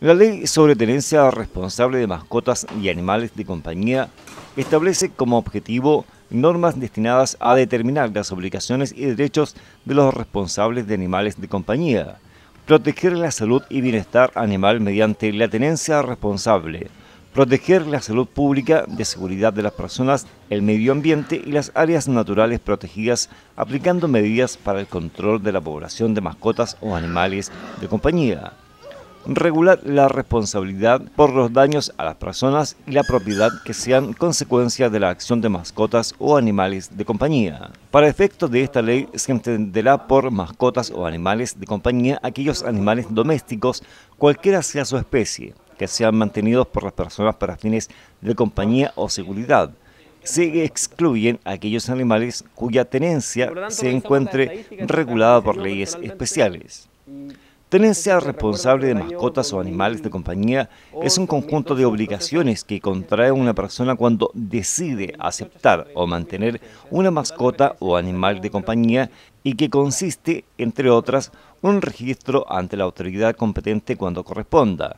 La ley sobre tenencia responsable de mascotas y animales de compañía establece como objetivo normas destinadas a determinar las obligaciones y derechos de los responsables de animales de compañía, proteger la salud y bienestar animal mediante la tenencia responsable, proteger la salud pública, de seguridad de las personas, el medio ambiente y las áreas naturales protegidas, aplicando medidas para el control de la población de mascotas o animales de compañía regular la responsabilidad por los daños a las personas y la propiedad que sean consecuencia de la acción de mascotas o animales de compañía. Para efectos de esta ley se entenderá por mascotas o animales de compañía aquellos animales domésticos, cualquiera sea su especie, que sean mantenidos por las personas para fines de compañía o seguridad. Se excluyen aquellos animales cuya tenencia se encuentre regulada por leyes especiales. Tenencia responsable de mascotas o animales de compañía es un conjunto de obligaciones que contrae una persona cuando decide aceptar o mantener una mascota o animal de compañía y que consiste, entre otras, un registro ante la autoridad competente cuando corresponda,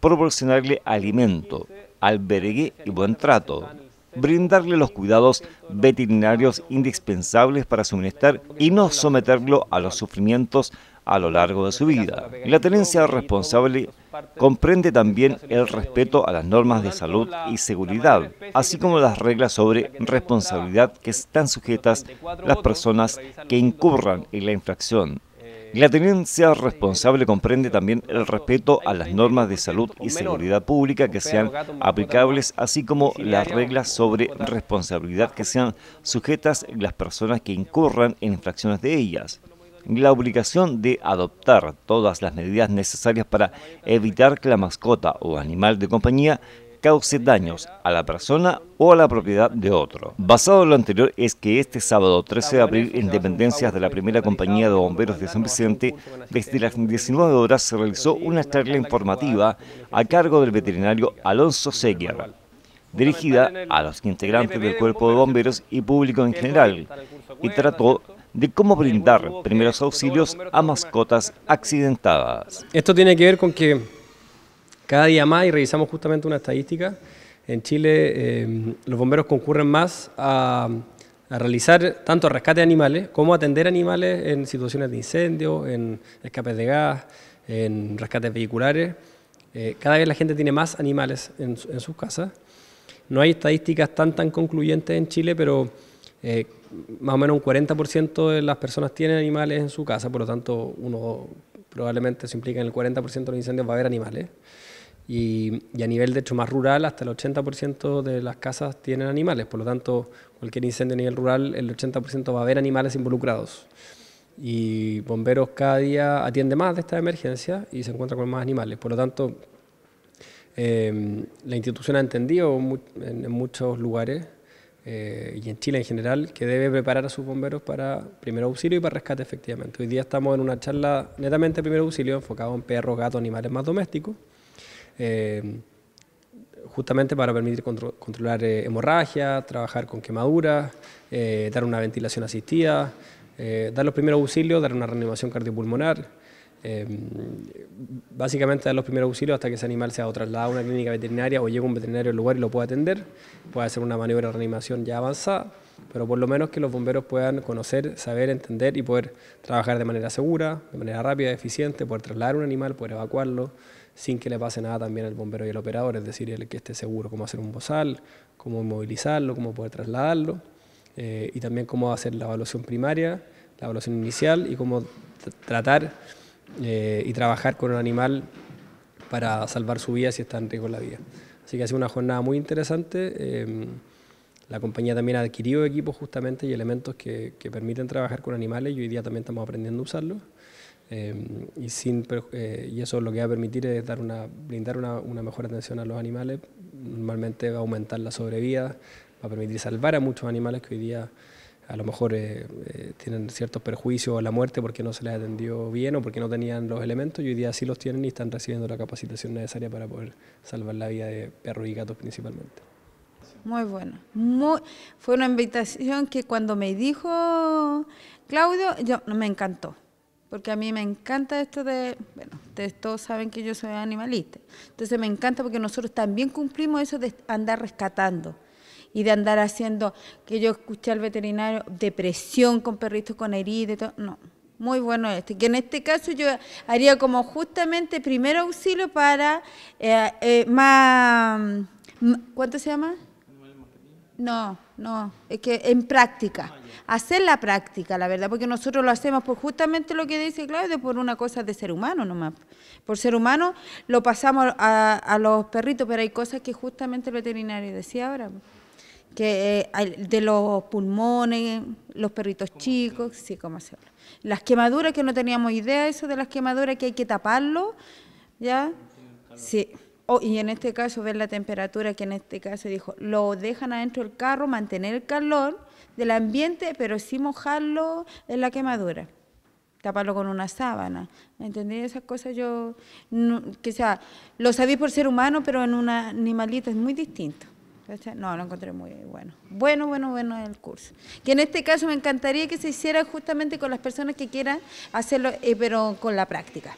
proporcionarle alimento, albergue y buen trato, brindarle los cuidados veterinarios indispensables para su y no someterlo a los sufrimientos a lo largo de su vida. la tenencia responsable comprende también el respeto a las normas de salud y seguridad, así como las reglas sobre responsabilidad que están sujetas las personas que incurran en la infracción. La tenencia responsable comprende también el respeto a las normas de salud y seguridad pública que sean aplicables, así como las reglas sobre responsabilidad que sean sujetas las personas que incurran en infracciones de ellas la obligación de adoptar todas las medidas necesarias para evitar que la mascota o animal de compañía cause daños a la persona o a la propiedad de otro. Basado en lo anterior es que este sábado 13 de abril en dependencias de la primera compañía de bomberos de San Vicente, desde las 19 horas se realizó una charla informativa a cargo del veterinario Alonso Seguer, dirigida a los integrantes del cuerpo de bomberos y público en general, y trató de cómo brindar primeros auxilios a mascotas accidentadas. Esto tiene que ver con que cada día más, y revisamos justamente una estadística, en Chile eh, los bomberos concurren más a, realizar tanto rescate de animales como atender animales en situaciones de incendio, en escapes de gas, en rescates vehiculares. Eh, cada vez la gente tiene más animales en, en sus casas. No hay estadísticas tan tan concluyentes en Chile, pero eh, más o menos un 40% de las personas tienen animales en su casa, por lo tanto, uno probablemente se implica en el 40% de los incendios va a haber animales. Y, a nivel de hecho más rural, hasta el 80% de las casas tienen animales, por lo tanto, cualquier incendio a nivel rural, el 80% va a haber animales involucrados. Y bomberos cada día atiende más de estas emergencias y se encuentra con más animales. Por lo tanto, eh, la institución ha entendido en muchos lugares eh, y en Chile en general, que debe preparar a sus bomberos para primer auxilio y para rescate efectivamente. Hoy día estamos en una charla netamente de primer auxilio enfocado en perros, gatos, animales más domésticos, eh, justamente para permitir controlar eh, hemorragia, hemorragias, trabajar con quemaduras, dar una ventilación asistida, dar los primeros auxilios, dar una reanimación cardiopulmonar. Em, básicamente dar los primeros auxilios hasta que ese animal sea trasladado a una clínica veterinaria o llegue un veterinario al lugar y lo pueda atender, puede hacer una maniobra de reanimación ya avanzada, pero por lo menos que los bomberos puedan conocer, saber, entender y poder trabajar de manera segura, de manera rápida, eficiente, poder trasladar un animal, poder evacuarlo sin que le pase nada también al bombero y al operador, es decir, el que esté seguro cómo hacer un bozal, cómo inmovilizarlo, cómo poder trasladarlo eh, y también cómo hacer la evaluación primaria, la evaluación inicial y cómo tratar eh, y trabajar con un animal para salvar su vida si está en riesgo la vida. Así que ha sido una jornada muy interesante. Em, la compañía también ha adquirido equipos justamente y elementos que, que, permiten trabajar con animales y hoy día también estamos aprendiendo a usarlos. Em, y, sin, eh, y eso lo que va a permitir es dar una, brindar una, una mejor atención a los animales. Normalmente va a aumentar la sobrevida, va a permitir salvar a muchos animales que hoy día a lo mejor eh, eh, tienen ciertos perjuicios a la muerte porque no se les atendió bien o porque no tenían los elementos y hoy día sí los tienen y están recibiendo la capacitación necesaria para poder salvar la vida de perros y gatos principalmente. Muy bueno. fue una invitación que cuando me dijo Claudio, yo me encantó. Porque a mí me encanta esto de, bueno, ustedes todos saben que yo soy animalista. Entonces me encanta porque nosotros también cumplimos eso de andar rescatando y de andar haciendo, que yo escuché al veterinario, depresión con perritos con heridas No, muy bueno este. Que en este caso yo haría como justamente primer auxilio para eh, eh, más, mm, ¿cuánto se llama? No, no, es que en práctica, ah, hacer la práctica, la verdad, porque nosotros lo hacemos por justamente lo que dice Claudio, por una cosa de ser humano nomás. Por ser humano lo pasamos a los perritos, pero hay cosas que justamente el veterinario decía ahora. Pues que eh, de los pulmones, los perritos chicos, sí, cómo hacerlo. Las quemaduras, que no teníamos idea eso de las quemaduras, que hay que taparlo, ¿ya? Sí. Oh, y en este caso ver la temperatura, que en este caso dijo, lo dejan adentro del carro, mantener el calor del ambiente, pero sí mojarlo en la quemadura taparlo con una sábana. entendéis? Esas cosas yo, no, que sea, lo sabéis por ser humano, pero en un animalito es muy distinto. No, lo encontré muy bueno. Bueno, bueno, bueno el curso. Que en este caso me encantaría que se hiciera justamente con las personas que quieran hacerlo, eh, pero con la práctica.